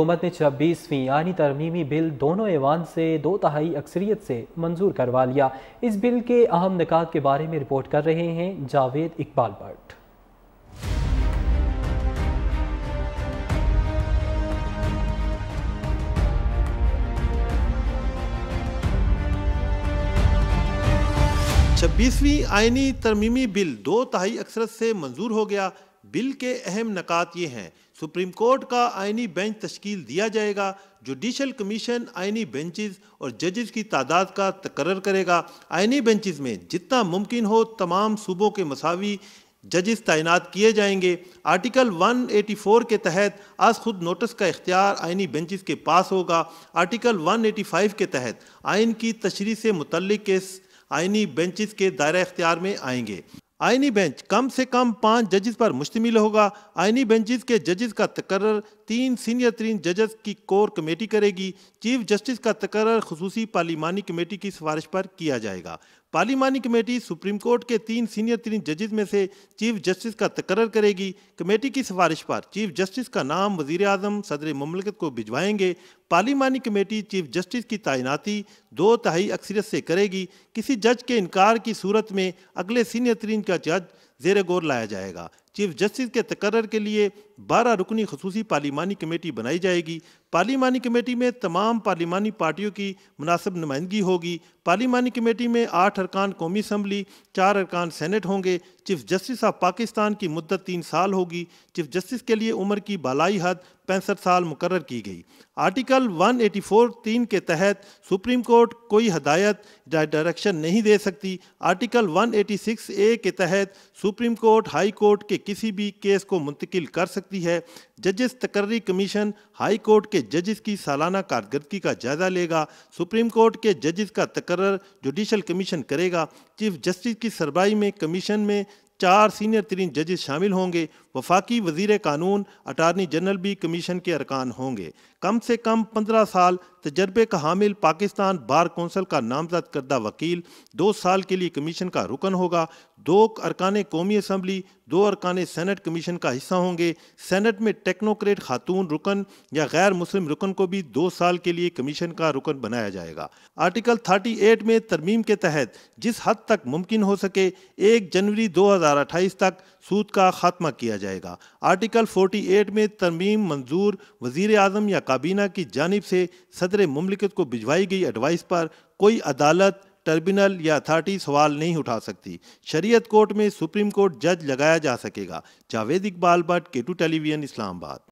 हुकूमत ने छब्बीसवीं यानी तरमीमी बिल दोनों ऐवान से दो तहाई अक्सरियत से मंजूर करवा लिया इस बिल के अहम निकात के बारे में रिपोर्ट कर रहे हैं जावेद इकबाल भट्ट छब्बीसवीं आइनी तरमीमी बिल दो तहाई अक्सरत से मंजूर हो गया बिल के अहम नकात ये हैं सुप्रीम कोर्ट का आइनी बेंच तश्कील दिया जाएगा जुडिशल कमीशन आइनी बेंचेस और जजेस की तादाद का तकरर करेगा आइनी बेंचेस में जितना मुमकिन हो तमाम सूबों के मसावी जजेस तैनात किए जाएंगे आर्टिकल 184 के तहत आज खुद नोटिस का इख्तियार आइनी बेंचेस के पास होगा आर्टिकल 185 के तहत आइन की तशरी से मुतल केस आइनी बेंचेस के दायरा इख्तियार में आएंगे आइनी बेंच कम से कम पांच जजेस पर मुश्तमिल होगा आइनी बेंचेस के जजेस का तकर्र तीन सीनियर तीन जजेस की कोर कमेटी करेगी चीफ जस्टिस का तकर्र खसूसी पार्लिमानी कमेटी की सिफारिश पर किया जाएगा पार्लिमानी कमेटी सुप्रीम कोर्ट के तीन सीनियर तीन जजेज में से चीफ जस्टिस का तकरर करेगी कमेटी की सिफारिश पर चीफ जस्टिस का नाम वजीर अजम सदर ममलकत को भिजवाएंगे पार्लिमानी कमेटी चीफ जस्टिस की तैनाती दो तहाई अक्सरियत से करेगी किसी जज के इनकार की सूरत में अगले सीनियर तरीन का जज जेर गौर लाया जाएगा चीफ जस्टिस के तकर्र के लिए बारह रुकनी खसूसी पार्लिमानी कमेटी बनाई जाएगी पार्लिमानी कमेटी में तमाम पार्लिमानी पार्टियों की मुनासब नुमाइंदगी होगी पार्लिमानी कमेटी में आठ अरकान कौमी असम्बली चार अरकान सेनेट होंगे चीफ जस्टिस ऑफ पाकिस्तान की मुद्दत तीन साल होगी चीफ जस्टिस के लिए उम्र की बालाई हद पैंसठ साल मुकर की गई आर्टिकल 184 तीन के तहत सुप्रीम कोर्ट कोई हदायत डायरेक्शन नहीं दे सकती आर्टिकल 186 ए के तहत सुप्रीम कोर्ट हाई कोर्ट के किसी भी केस को मुंतकिल कर सकती है जजेस तकर्री कमीशन हाई कोर्ट के जजेस की सालाना कारदगी का जायजा लेगा सुप्रीम कोर्ट के जजेस का तकर्र जुडिशल कमीशन करेगा चीफ जस्टिस की सरबाई में कमीशन में चार सीनियर तरीन जजेस शामिल होंगे वफाकी वजीर कानून अटारनी जनरल भी कमीशन के अरकान होंगे कम से कम पंद्रह साल तजर्बे का हामिल पाकिस्तान बार कौंसल का नामजद करदा वकील दो साल के लिए कमीशन का रुकन होगा दो अरकान कौमी असम्बली दो अरकान सैनट कमीशन का हिस्सा होंगे सैनट में टेक्नोक्रेट खातून रुकन या गैर मुस्लिम रुकन को भी दो साल के लिए कमीशन का रुकन बनाया जाएगा आर्टिकल थर्टी एट में तरमीम के तहत जिस हद तक मुमकिन हो सके एक जनवरी दो हज़ार 2028 तक सूद का खात्मा किया जाएगा आर्टिकल 48 में तरमीम मंजूर वजीर अजम या काबीना की जानब से सदर ममलिकत को भिजवाई गई एडवाइस पर कोई अदालत टर्मिनल या अथार्टी सवाल नहीं उठा सकती शरीयत कोर्ट में सुप्रीम कोर्ट जज लगाया जा सकेगा जावेद इकबाल भट्ट के टू टेलीविजन इस्लामाबाद